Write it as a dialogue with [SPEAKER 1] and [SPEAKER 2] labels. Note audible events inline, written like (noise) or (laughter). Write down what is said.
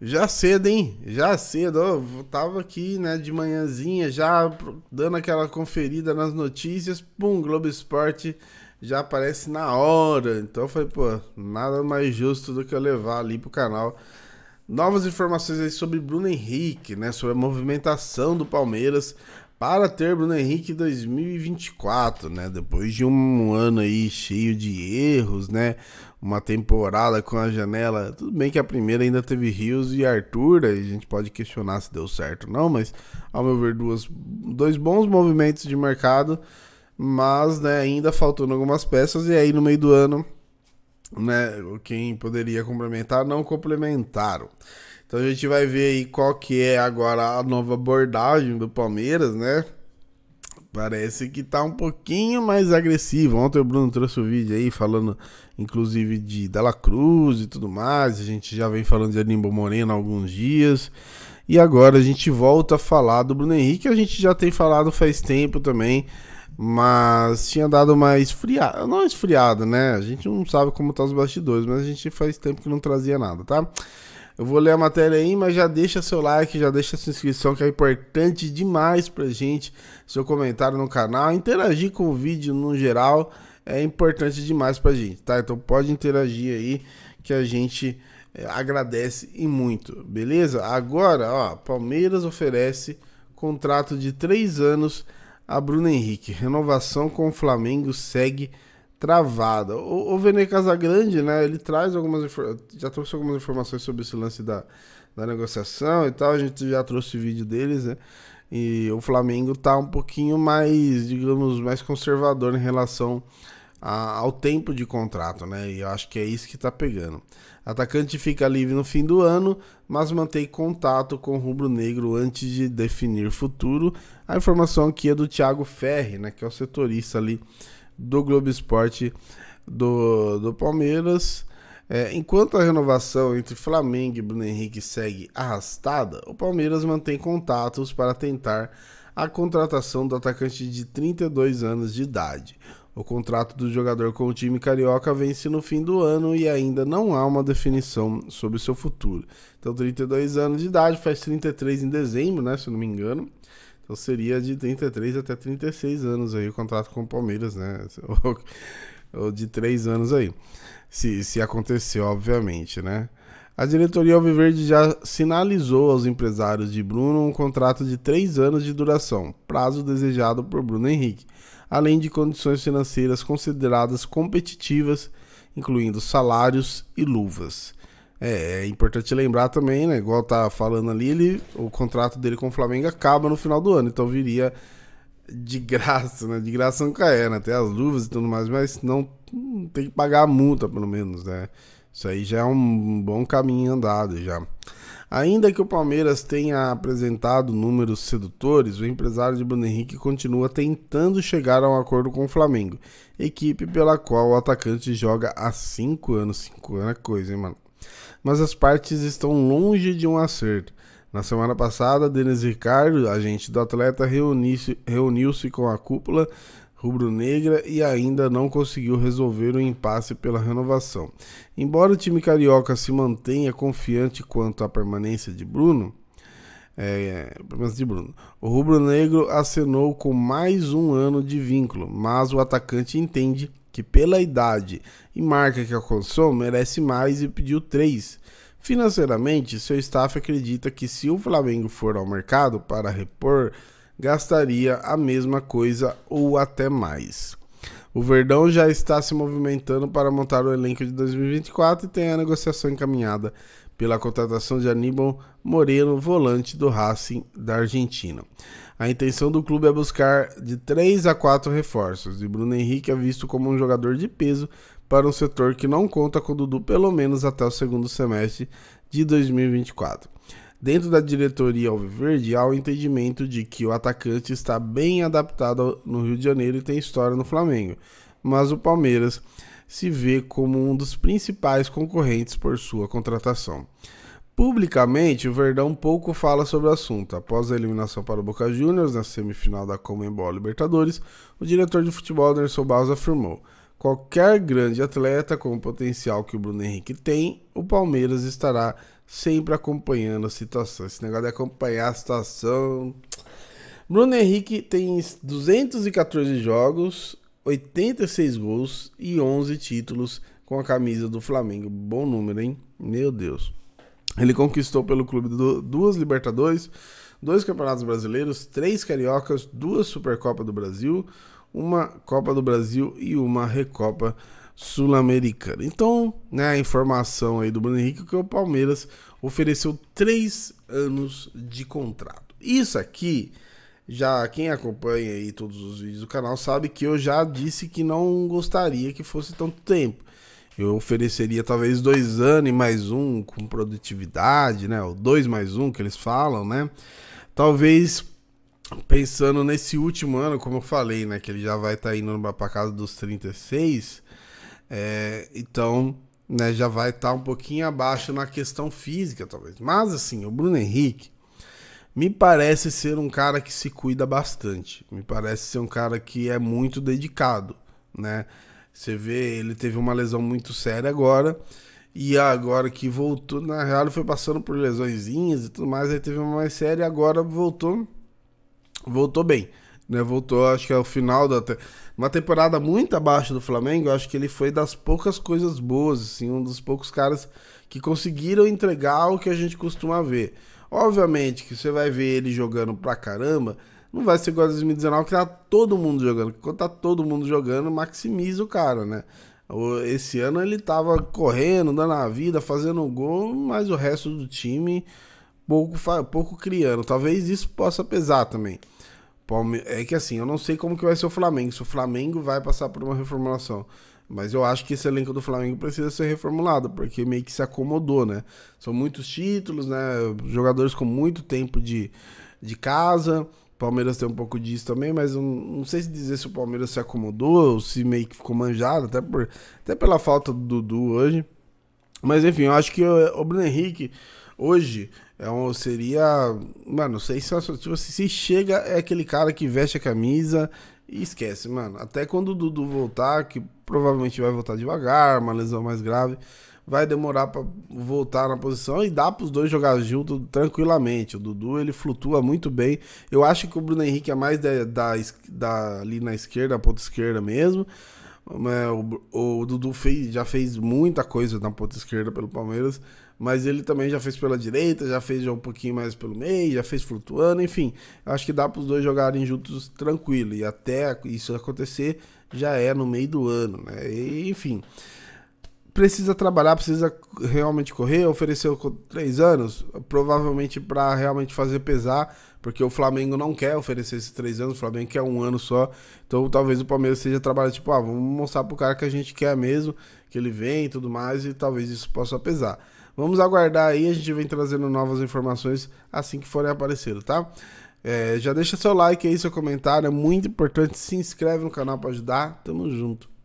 [SPEAKER 1] Já cedo, hein? Já cedo. Eu tava aqui, né, de manhãzinha, já dando aquela conferida nas notícias. Pum, Globo Esporte já aparece na hora. Então eu falei, pô, nada mais justo do que eu levar ali pro canal novas informações aí sobre Bruno Henrique, né, sobre a movimentação do Palmeiras para ter Bruno Henrique 2024, né? Depois de um ano aí cheio de erros, né? Uma temporada com a janela. Tudo bem que a primeira ainda teve Rios e Arthur, aí a gente pode questionar se deu certo ou não, mas ao meu ver, duas, dois bons movimentos de mercado, mas né, ainda faltando algumas peças, e aí no meio do ano, né? Quem poderia complementar não complementaram. Então a gente vai ver aí qual que é agora a nova abordagem do Palmeiras, né? Parece que tá um pouquinho mais agressivo. Ontem o Bruno trouxe o um vídeo aí falando, inclusive, de Dela Cruz e tudo mais. A gente já vem falando de Animbo Moreno há alguns dias. E agora a gente volta a falar do Bruno Henrique, a gente já tem falado faz tempo também, mas tinha dado mais esfriada, não esfriada, né? A gente não sabe como tá os bastidores, mas a gente faz tempo que não trazia nada, tá? Eu vou ler a matéria aí, mas já deixa seu like, já deixa sua inscrição, que é importante demais pra gente. Seu comentário no canal, interagir com o vídeo no geral é importante demais pra gente, tá? Então pode interagir aí, que a gente é, agradece e muito, beleza? Agora, ó, Palmeiras oferece contrato de três anos a Bruno Henrique. Renovação com o Flamengo segue travada. O, o Vene Casagrande, né, ele traz algumas já trouxe algumas informações sobre esse lance da, da negociação e tal, a gente já trouxe vídeo deles, né? E o Flamengo tá um pouquinho mais, digamos, mais conservador em relação a, ao tempo de contrato, né? E eu acho que é isso que tá pegando. Atacante fica livre no fim do ano, mas mantém contato com o rubro-negro antes de definir futuro. A informação aqui é do Thiago Ferri, né, que é o setorista ali do Globo Esporte do, do Palmeiras. É, enquanto a renovação entre Flamengo e Bruno Henrique segue arrastada, o Palmeiras mantém contatos para tentar a contratação do atacante de 32 anos de idade. O contrato do jogador com o time carioca vence no fim do ano e ainda não há uma definição sobre seu futuro. Então, 32 anos de idade, faz 33 em dezembro, né, se eu não me engano. Então seria de 33 até 36 anos aí o contrato com o Palmeiras, né? (laughs) Ou de 3 anos aí. Se, se acontecer, obviamente, né? A diretoria Alviverde já sinalizou aos empresários de Bruno um contrato de 3 anos de duração, prazo desejado por Bruno Henrique, além de condições financeiras consideradas competitivas, incluindo salários e luvas. É, é importante lembrar também, né? Igual tá falando ali, ele, o contrato dele com o Flamengo acaba no final do ano, então viria de graça, né? De graça não caia, né? Até as luvas e tudo mais, mas não, não tem que pagar a multa, pelo menos, né? Isso aí já é um bom caminho andado já. Ainda que o Palmeiras tenha apresentado números sedutores, o empresário de Bruno Henrique continua tentando chegar a um acordo com o Flamengo, equipe pela qual o atacante joga há 5 anos. 5 anos é coisa, hein, mano? mas as partes estão longe de um acerto. Na semana passada, Denis Ricardo, agente do atleta, reuniu-se com a cúpula rubro-negra e ainda não conseguiu resolver o impasse pela renovação. Embora o time carioca se mantenha confiante quanto à permanência de Bruno, é, de Bruno. O rubro-negro acenou com mais um ano de vínculo, mas o atacante entende que pela idade e marca que alcançou merece mais e pediu 3. Financeiramente, seu staff acredita que se o Flamengo for ao mercado para repor, gastaria a mesma coisa ou até mais. O Verdão já está se movimentando para montar o elenco de 2024 e tem a negociação encaminhada pela contratação de Aníbal Moreno, volante do Racing da Argentina. A intenção do clube é buscar de 3 a 4 reforços, e Bruno Henrique é visto como um jogador de peso para um setor que não conta com o Dudu pelo menos até o segundo semestre de 2024. Dentro da diretoria Alviverde, há o entendimento de que o atacante está bem adaptado no Rio de Janeiro e tem história no Flamengo, mas o Palmeiras se vê como um dos principais concorrentes por sua contratação. Publicamente, o Verdão pouco fala sobre o assunto. Após a eliminação para o Boca Juniors na semifinal da Comembol Libertadores, o diretor de futebol Anderson Barros afirmou: qualquer grande atleta com o potencial que o Bruno Henrique tem, o Palmeiras estará sempre acompanhando a situação. Esse negócio de acompanhar a situação. Bruno Henrique tem 214 jogos, 86 gols e 11 títulos com a camisa do Flamengo. Bom número, hein? Meu Deus. Ele conquistou pelo clube duas Libertadores, dois Campeonatos Brasileiros, três Cariocas, duas Supercopa do Brasil, uma Copa do Brasil e uma Recopa Sul-Americana. Então, né, a informação aí do Bruno Henrique é que o Palmeiras ofereceu três anos de contrato. Isso aqui, já quem acompanha aí todos os vídeos do canal sabe que eu já disse que não gostaria que fosse tanto tempo. Eu ofereceria talvez dois anos e mais um com produtividade, né? O dois mais um que eles falam, né? Talvez pensando nesse último ano, como eu falei, né? Que ele já vai estar tá indo para casa dos 36. É, então, né, já vai estar tá um pouquinho abaixo na questão física, talvez. Mas assim, o Bruno Henrique me parece ser um cara que se cuida bastante. Me parece ser um cara que é muito dedicado, né? Você vê, ele teve uma lesão muito séria agora. E agora que voltou, na real, foi passando por lesõezinhas e tudo mais, aí teve uma mais séria e agora voltou. Voltou bem. Né? Voltou, acho que é o final da. Te... Uma temporada muito abaixo do Flamengo, acho que ele foi das poucas coisas boas, assim, um dos poucos caras que conseguiram entregar o que a gente costuma ver. Obviamente que você vai ver ele jogando pra caramba não vai ser igual a 2019 que tá todo mundo jogando. Quando tá todo mundo jogando, maximiza o cara, né? Esse ano ele tava correndo, dando a vida, fazendo gol, mas o resto do time pouco, pouco criando. Talvez isso possa pesar também. É que assim, eu não sei como que vai ser o Flamengo. Se o Flamengo vai passar por uma reformulação. Mas eu acho que esse elenco do Flamengo precisa ser reformulado, porque meio que se acomodou, né? São muitos títulos, né? Jogadores com muito tempo de, de casa. Palmeiras tem um pouco disso também, mas não, não sei se dizer se o Palmeiras se acomodou ou se meio que ficou manjado, até, por, até pela falta do Dudu hoje. Mas enfim, eu acho que o, o Bruno Henrique hoje é um, seria. Mano, não sei se, tipo, se chega é aquele cara que veste a camisa e esquece, mano. Até quando o Dudu voltar, que provavelmente vai voltar devagar, uma lesão mais grave, vai demorar para voltar na posição e dá para os dois jogar junto tranquilamente. O Dudu ele flutua muito bem. Eu acho que o Bruno Henrique é mais da, da, da ali na esquerda, ponta esquerda mesmo. Né, o, o Dudu fez, já fez muita coisa na ponta esquerda pelo Palmeiras, mas ele também já fez pela direita, já fez já um pouquinho mais pelo meio, já fez flutuando, enfim. Acho que dá para os dois jogarem juntos tranquilo. E até isso acontecer, já é no meio do ano, né? E, enfim precisa trabalhar, precisa realmente correr, ofereceu três anos, provavelmente para realmente fazer pesar, porque o Flamengo não quer oferecer esses três anos, o Flamengo quer um ano só, então talvez o Palmeiras seja trabalhar tipo, ah, vamos mostrar pro cara que a gente quer mesmo, que ele vem e tudo mais, e talvez isso possa pesar. Vamos aguardar aí, a gente vem trazendo novas informações assim que forem aparecendo, tá? É, já deixa seu like aí, seu comentário, é muito importante, se inscreve no canal para ajudar, tamo junto.